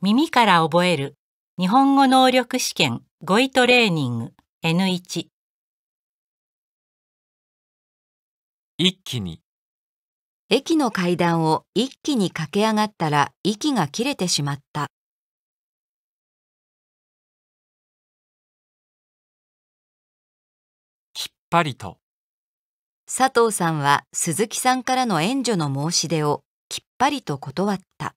耳から覚える日本語能力試験語彙トレーニング N1 一気に駅の階段を一気に駆け上がったら息が切れてしまったきっぱりと佐藤さんは鈴木さんからの援助の申し出をきっぱりと断った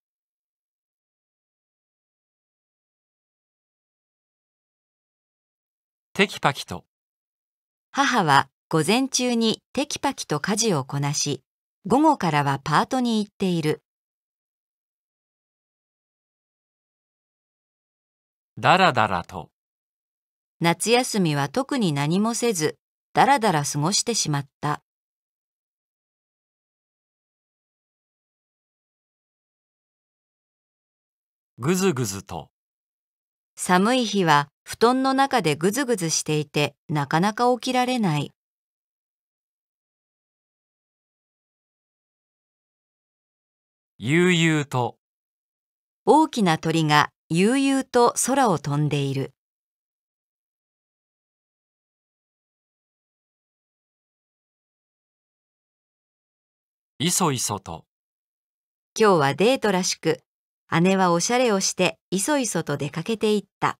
テキパキと母は午前中にテキパキと家事をこなし、午後からはパートに行っている。だらだらと夏休みは特に何もせず、だらだら過ごしてしまった。ぐずぐずと寒い日は布団の中でぐずぐずしていてなかなか起きられない。悠々と大きな鳥が悠々と空を飛んでいる。いそいそと今日はデートらしく姉はおしゃれをして、いそいそと出かけていった。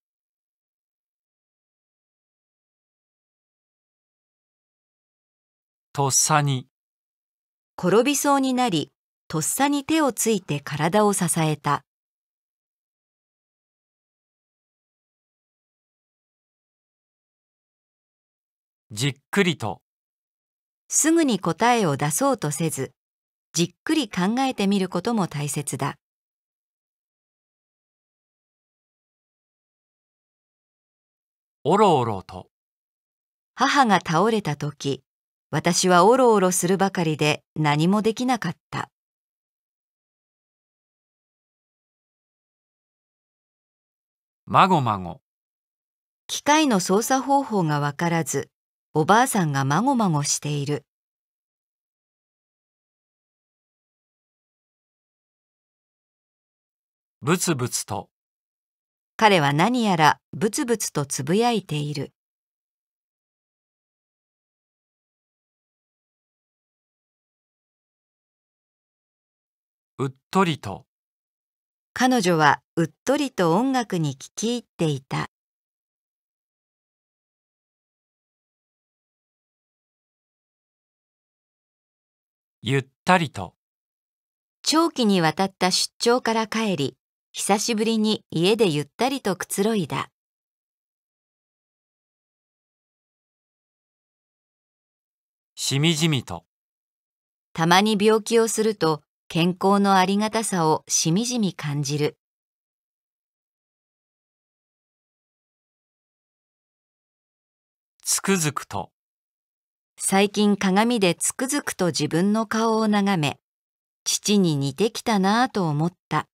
とっさに。転びそうになり、とっさに手をついて体を支えた。じっくりと。すぐに答えを出そうとせず、じっくり考えてみることも大切だ。おろおろと。母が倒れた時、私はおろおろするばかりで何もできなかった。まごまご。機械の操作方法がわからず、おばあさんがまごまごしている。ぶつぶつと。彼は何やらブツブツとつぶやいている。うっとりと彼女はうっとりと音楽に聞き入っていた。ゆったりと長期にわたった出張から帰り久しぶりに家でゆったりとくつろいだ。しみじみと。たまに病気をすると健康のありがたさをしみじみ感じる。つくづくと。最近鏡でつくづくと自分の顔を眺め、父に似てきたなぁと思った。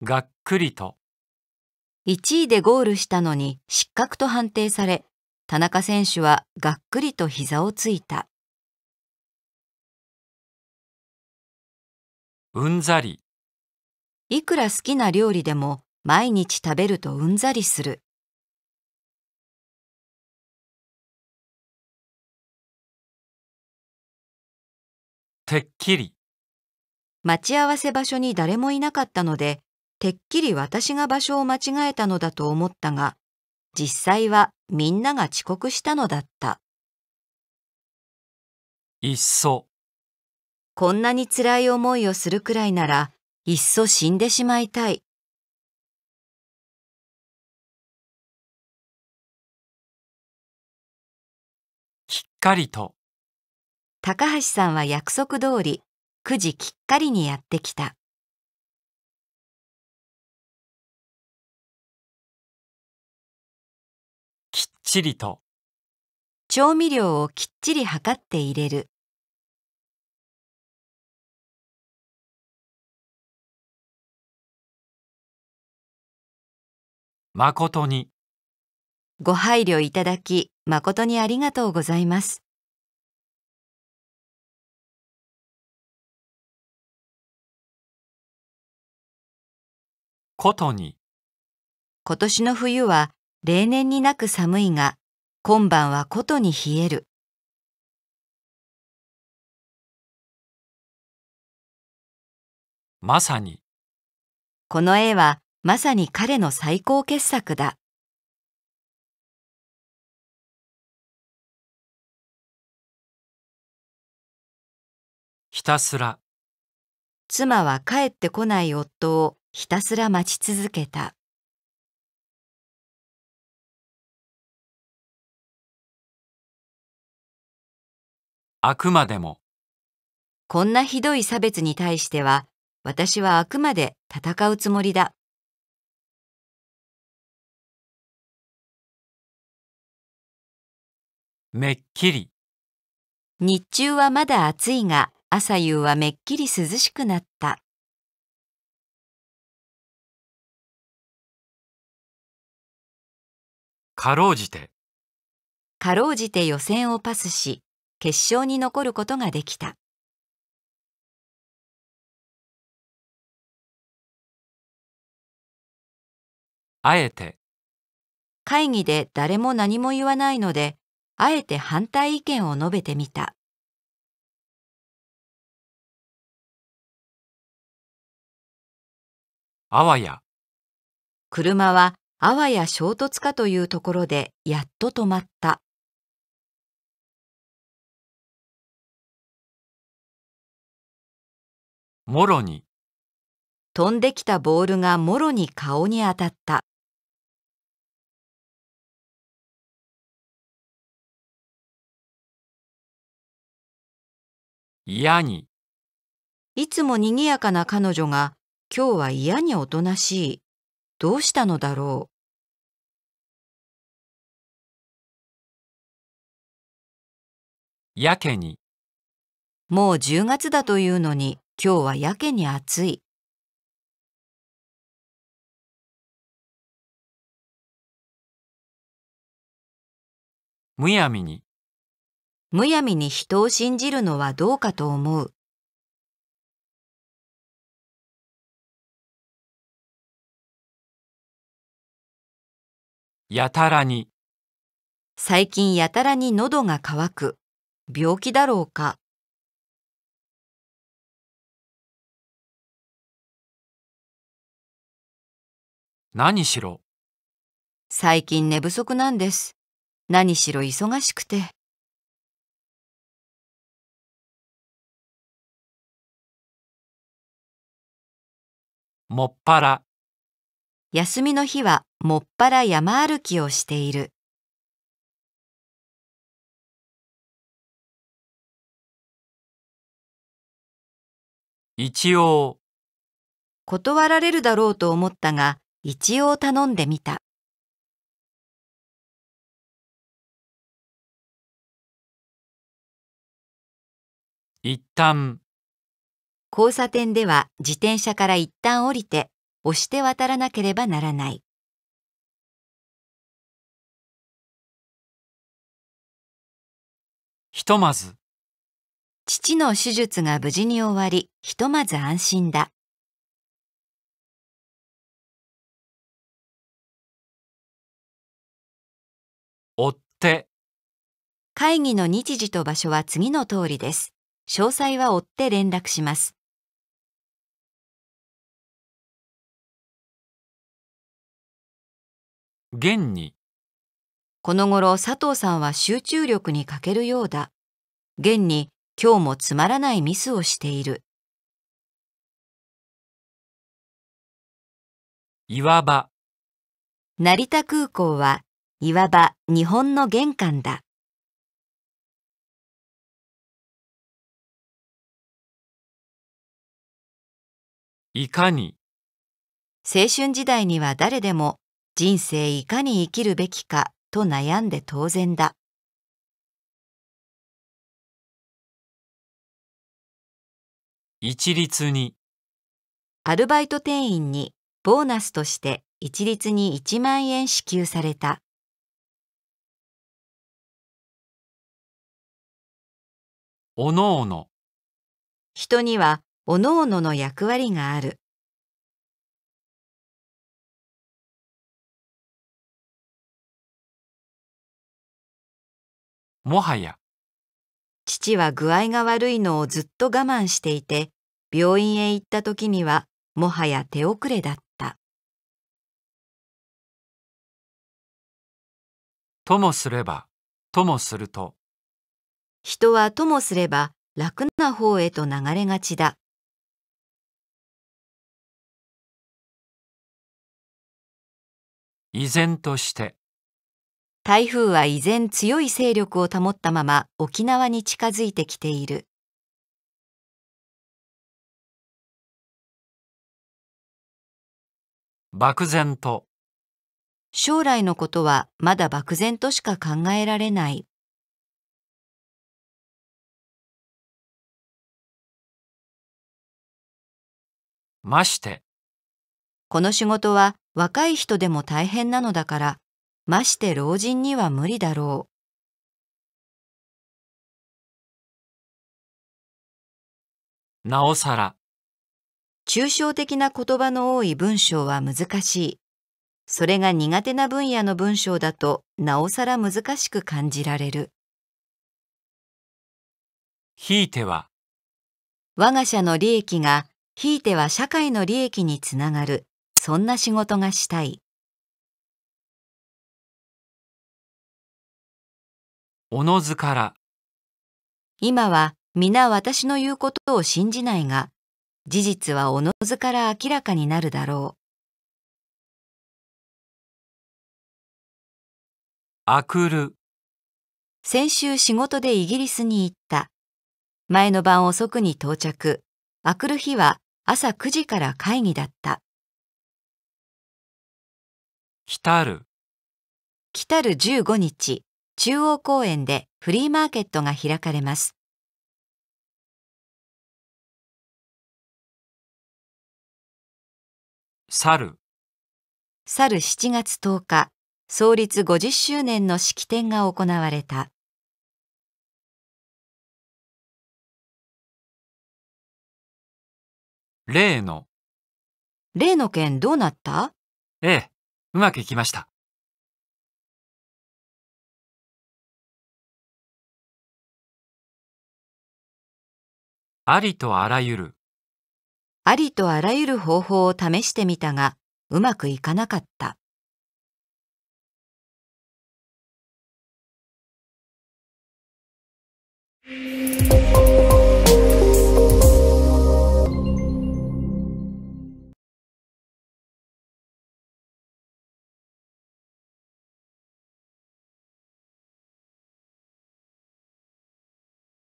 がっくりと1位でゴールしたのに失格と判定され田中選手はがっくりと膝をついたうんざりいくら好きな料理でも毎日食べるとうんざりするてっきり待ち合わせ場所に誰もいなかったのでてっきり私が場所を間違えたのだと思ったが、実際はみんなが遅刻したのだった。いっそ。こんなに辛い思いをするくらいなら、いっそ死んでしまいたい。きっかりと。高橋さんは約束通り、9時きっかりにやってきた。ちりと調味料をきっちり量って入れる誠にご配慮いただき誠にありがとうございますことに今年の冬は例年になく寒いが、今晩はことに冷える。まさに。この絵はまさに彼の最高傑作だ。ひたすら。妻は帰ってこない夫をひたすら待ち続けた。あくまでもこんなひどい差別に対しては私はあくまで戦うつもりだめっきり日中はまだ暑いが朝夕はめっきり涼しくなったかろうじてかろうじて予選をパスし決勝に残ることができた。あえて会議で誰も何も言わないので、あえて反対意見を述べてみた。あわや車はあわや衝突かというところでやっと止まった。もろに飛んできたボールがもろに顔に当たった嫌にいつも賑やかな彼女が今日は嫌におとなしいどうしたのだろうやけにもう10月だというのに今日はやけに暑い。むやみにむやみに人を信じるのはどうかと思う。やたらに最近やたらに喉が渇く。病気だろうか。何しろ最近寝不足なんです何しろ忙しくてもっぱら休みの日はもっぱら山歩きをしている一応断られるだろうと思ったが一応頼んでみた。一旦交差点では自転車から一旦降りて押して渡らなければならない。ひとまず父の手術が無事に終わりひとまず安心だ。追って会議の日時と場所は次の通りです。詳細は追って連絡します。現にこの頃佐藤さんは集中力に欠けるようだ。現に今日もつまらないミスをしている。岩場成田空港はいわば日本の玄関だ。いかに青春時代には誰でも人生いかに生きるべきかと悩んで当然だ。一律にアルバイト店員にボーナスとして一律に1万円支給された。おのおの人にはおのおのの役割があるもはや父は具合が悪いのをずっと我慢していて病院へ行った時にはもはや手遅れだったともすればともすると人はともすれば楽な方へと流れがちだ。依然として台風は依然強い勢力を保ったまま沖縄に近づいてきている漠然と将来のことはまだ漠然としか考えられないましてこの仕事は若い人でも大変なのだからまして老人には無理だろうなおさら抽象的な言葉の多い文章は難しいそれが苦手な分野の文章だとなおさら難しく感じられるひいては我が社の利益がひいては社会の利益につながる、そんな仕事がしたい。おのずから。今は皆私の言うことを信じないが、事実はおのずから明らかになるだろう。あくる。先週仕事でイギリスに行った。前の晩遅くに到着。あくる日は朝9時から会議だった。来たる。来たる15日、中央公園でフリーマーケットが開かれます。去る。去る7月10日、創立50周年の式典が行われた。例の。例の件どうなったええ、うまくいきました。ありとあらゆる。ありとあらゆる方法を試してみたが、うまくいかなかった。y o